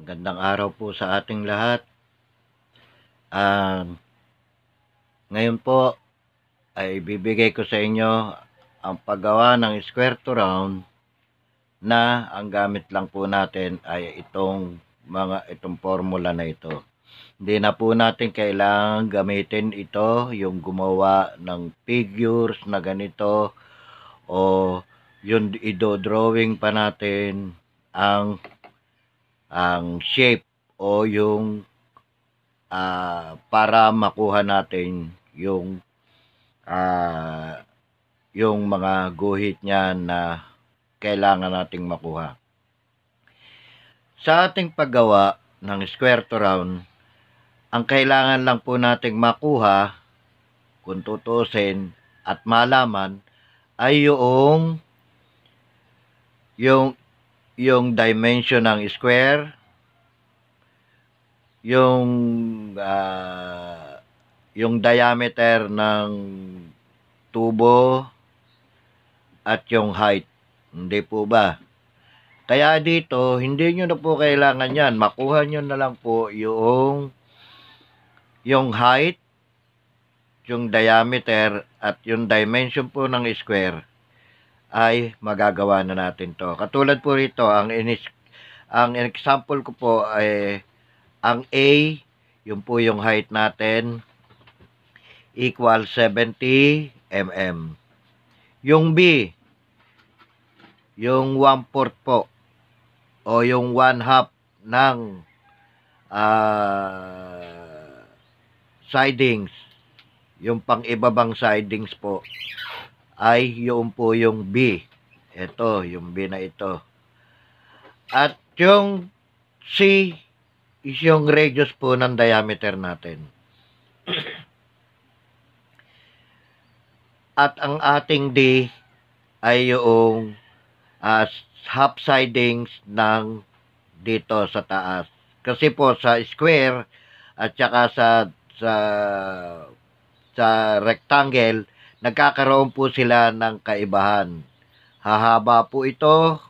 Magandang araw po sa ating lahat. Um, ngayon po ay bibigay ko sa inyo ang paggawa ng square to round na ang gamit lang po natin ay itong mga itong formula na ito. Hindi na po natin kailangan gamitin ito yung gumawa ng figures na ganito o yung ido-drawing pa natin ang ang shape o yung uh, para makuha natin yung uh, yung mga guhit niya na kailangan nating makuha. Sa ating paggawa ng square to round, ang kailangan lang po nating makuha kung tutusin at malaman ay yung yung yung dimension ng square, yung uh, yung diameter ng tubo at yung height. Hindi po ba? Kaya dito, hindi nyo na po kailangan yan. Makuha nyo na lang po yung yung height, yung diameter, at yung dimension po ng square ay magagawa na natin to. Katulad po rito, ang, inis, ang example ko po ay ang A, yung po yung height natin, equal 70 mm. Yung B, yung 1 fourth po, o yung 1 half ng uh, sidings, yung pang ibabang sidings po ay yun po yung B. Ito, yung B na ito. At yung C is yung radius po ng diameter natin. At ang ating D ay yung uh, half sidings ng dito sa taas. Kasi po sa square at saka sa sa sa rectangle nagkakaroon po sila ng kaibahan. Hahaba po ito,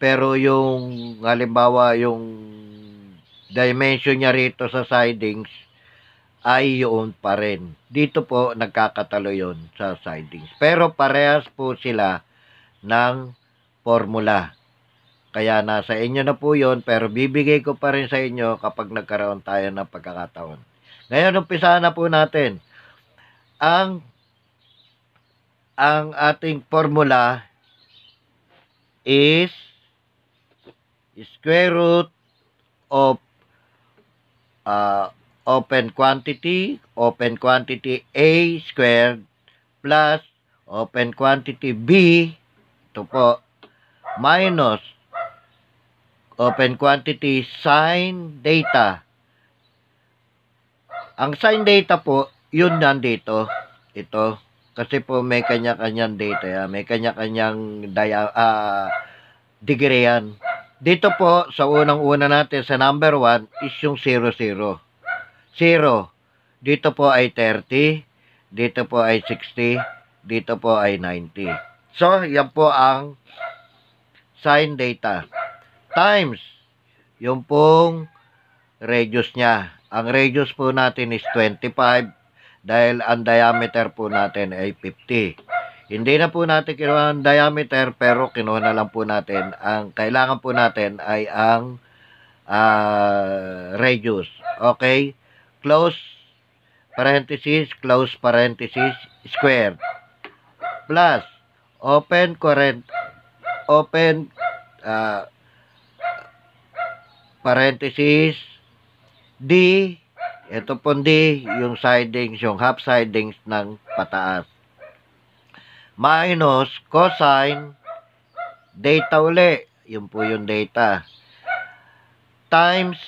pero yung halimbawa yung dimension niya rito sa sidings ay yun pa rin. Dito po nagkakatalo yon sa sidings. Pero parehas po sila ng formula. Kaya nasa inyo na po yon pero bibigay ko pa rin sa inyo kapag nagkaroon tayo ng pagkakataon. Ngayon, umpisa na po natin ang ang ating formula is square root of uh, open quantity, open quantity A squared plus open quantity B, ito po, minus open quantity sine data. Ang sine data po yun nandito, ito, kasi po may kanya-kanyang data yan, may kanya-kanyang uh, degree yan. Dito po, sa unang-una natin, sa number 1, is yung 00. 0. Dito po ay 30, dito po ay 60, dito po ay 90. So, yan po ang sign data. Times, yung pong radius niya. Ang radius po natin is 25 dahil ang diameter po natin ay 50. Hindi na po natin kinuha ang diameter pero kinuha na lang po natin. Ang kailangan po natin ay ang uh, radius. Okay? Close parenthesis, close parenthesis, square. Plus, open current, open uh, parenthesis, D ito pundi yung sidings, yung half sidings ng pataas. Minus cosine data uli. Yun po yung data. Times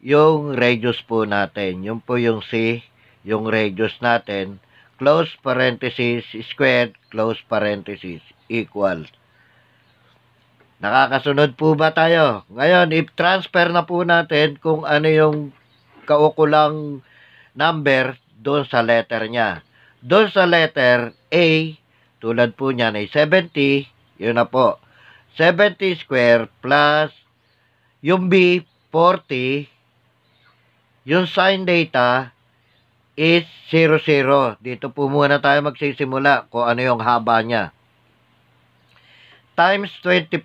yung radius po natin. Yun po yung C, yung radius natin. Close parenthesis squared, close parenthesis equals. Nakakasunod po ba tayo? Ngayon, if transfer na po natin kung ano yung kaukulang number doon sa letter niya. Doon sa letter A, tulad po niya ay 70, yun na po. 70 square plus yung B, 40, yung sign data is 00. Dito po muna tayo magsisimula kung ano yung haba niya. Times 25, uh,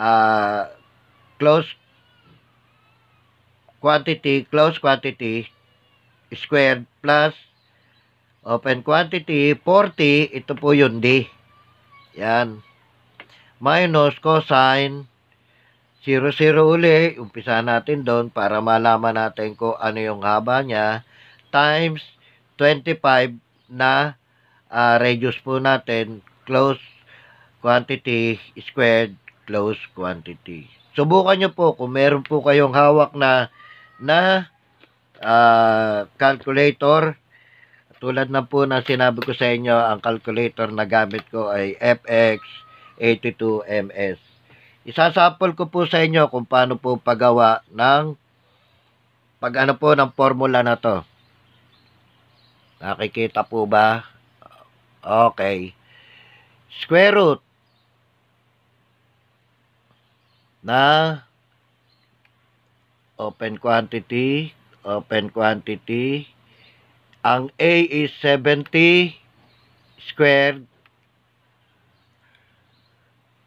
ah, close quantity, close quantity squared plus open quantity 40, ito po yun D. Yan. Minus cosine 0, uli. Umpisa natin doon para malaman natin kung ano yung haba niya. Times 25 na uh, radius po natin. Close quantity squared. Close quantity. Subukan nyo po kung meron po kayong hawak na na uh, calculator. Tulad na po na sinabi ko sa inyo, ang calculator na gamit ko ay FX82MS. Isasample ko po sa inyo kung paano po paggawa ng pag ano po ng formula na to. Nakikita po ba? Okay. Square root na open quantity, open quantity. Ang A is 70 squared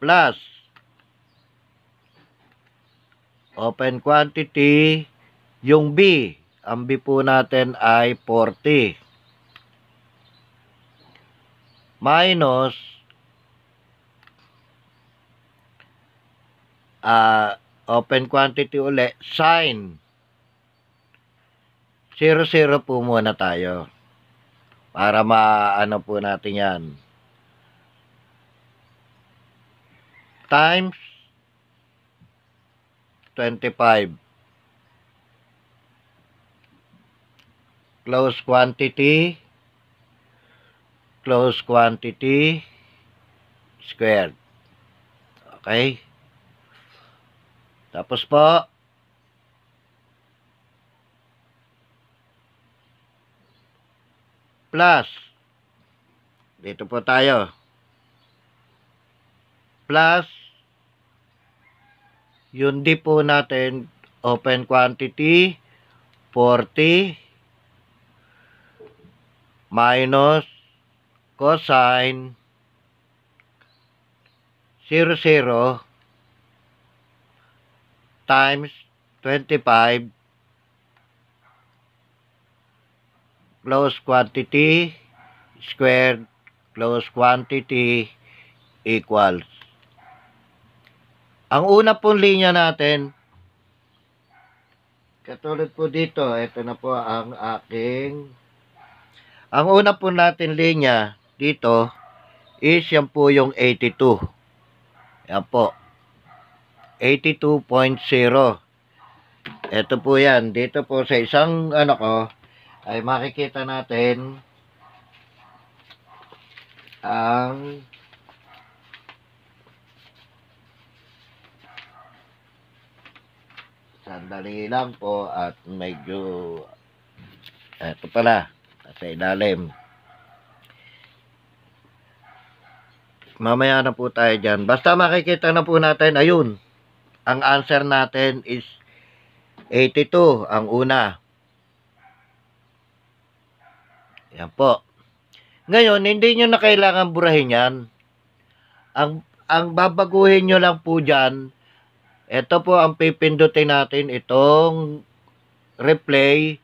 plus open quantity, yung B, ang B po natin ay 40 minus uh, open quantity uli, sign. 0, 0 po muna tayo. Para maano po natin yan. Times 25. Close quantity. Close quantity squared. Okay? Tapos po, plus, dito po tayo, plus, yun di po natin, open quantity, 40, minus, cosine, 00 times 25 close quantity squared close quantity equals. Ang una pong linya natin, katulad po dito, ito na po ang aking, ang una po natin linya dito is yan po yung 82. Yan po. 82.0. Ito po yan. Dito po sa isang ano ko, ay makikita natin ang sandali lang po at medyo eto pala sa ilalim mamaya na po tayo dyan basta makikita na po natin ayun ang answer natin is 82 ang una. Yan po. Ngayon, hindi nyo na kailangan burahin yan. Ang, ang babaguhin nyo lang po dyan, ito po ang pipindutin natin, itong replay.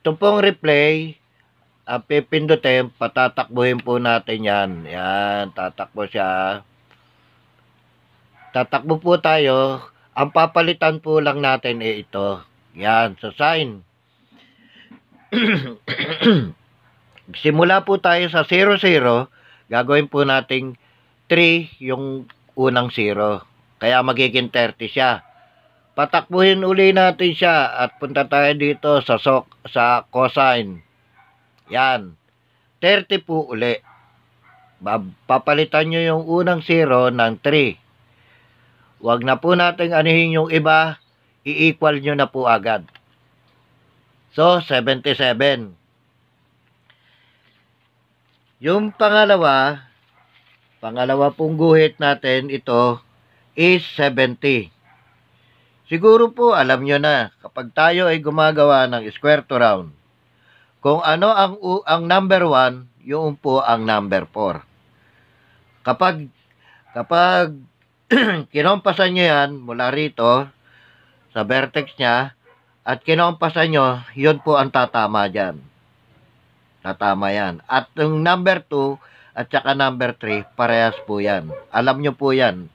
Ito replay, uh, pipindutin, patatakbuhin po natin yan. Yan, tatakbo siya. Tatakbo po tayo. Ang papalitan po lang natin eh ito. Yan, sa so sign. Simula po tayo sa 00. Gagawin po nating 3 yung unang 0. Kaya magiging 30 siya. Patakbuhin uli natin siya at punta tayo dito sa, so, sa cosine. Yan. 30 po uli. Papalitan nyo yung unang 0 ng 3. Huwag na po natin anihin yung iba. I-equal nyo na po agad. So, 77. Yung pangalawa, pangalawa pong guhit natin ito is 70. Siguro po alam nyo na kapag tayo ay gumagawa ng square to round, kung ano ang, ang number 1, yun po ang number 4. Kapag, kapag kinompasan nyo yan mula rito sa vertex niya at kinompasan nyo, yun po ang tatama dyan. Tatama yan. At yung number 2 at saka number 3, parehas po yan. Alam nyo po yan.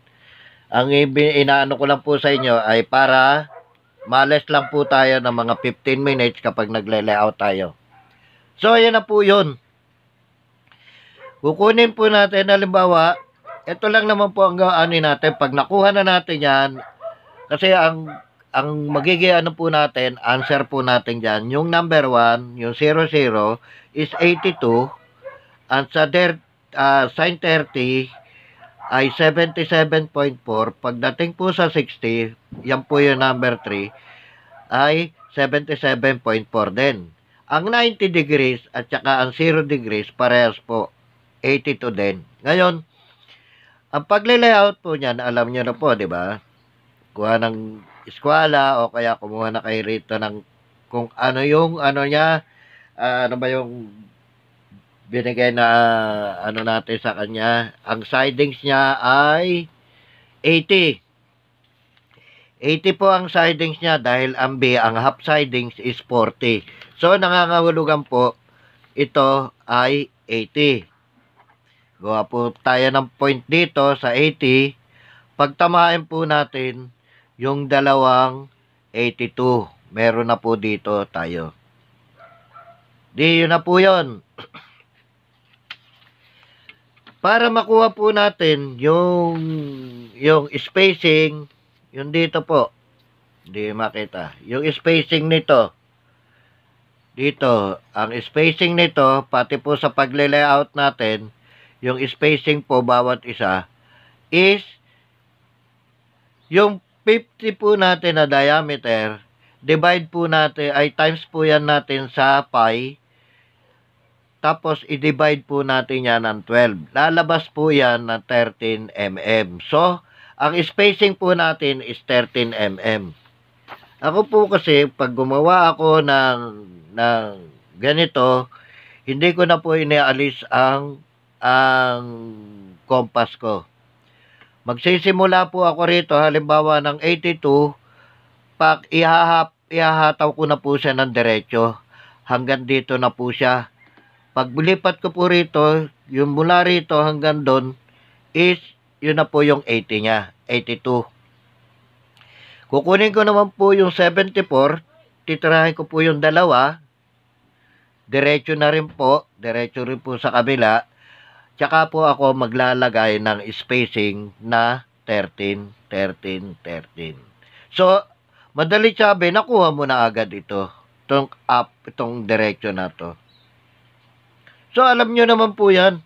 Ang inaano ko lang po sa inyo ay para males lang po tayo ng mga 15 minutes kapag nagle-layout tayo. So, ayan na po yun. Kukunin po natin, halimbawa, ito lang naman po ang gawaanin natin. Pag nakuha na natin yan, kasi ang ang magiging ano po natin, answer po natin dyan, yung number 1, yung 00 is 82, at sa der, uh, ah, sign 30 ay 77.4. Pagdating po sa 60, yan po yung number 3, ay 77.4 din. Ang 90 degrees at saka ang 0 degrees parehas po 82 din. Ngayon, ang pagle-layout po niyan, alam niyo na po, 'di ba? Kuha ng eskwela o kaya kumuha na kayo rito ng kung ano yung ano niya, uh, ano ba yung binigay na uh, ano natin sa kanya. Ang sidings niya ay 80. 80 po ang sidings niya dahil ang B, ang half sidings is 40. So, nangangahulugan po, ito ay 80. Gawa po tayo ng point dito sa 80. Pagtamahin po natin yung dalawang 82. Meron na po dito tayo. Di, yun na po yun. Para makuha po natin yung, yung spacing, yung dito po, hindi makita. Yung spacing nito, dito, ang spacing nito, pati po sa pagle-layout natin, yung spacing po bawat isa, is yung 50 po natin na diameter, divide po natin, ay times po yan natin sa pi, tapos i-divide po natin yan ng 12. Lalabas po yan ng 13 mm. So, ang spacing po natin is 13 mm. Ako po kasi, pag gumawa ako ng, ng ganito, hindi ko na po inaalis ang, ang compass ko. Magsisimula po ako rito, halimbawa ng 82, pak ihahap, ihahataw ko na po siya ng diretso Hanggang dito na po siya. Pag bulipat ko po rito, yung mula rito hanggang doon is yun na po yung 80 niya, 82. Kukunin ko naman po yung 74, titirahin ko po yung dalawa, diretso na rin po, diretso rin po sa kabila, tsaka po ako maglalagay ng spacing na 13, 13, 13. So, madali sabi, nakuha mo na agad ito, itong up, itong diretso na to. So, alam nyo naman po yan.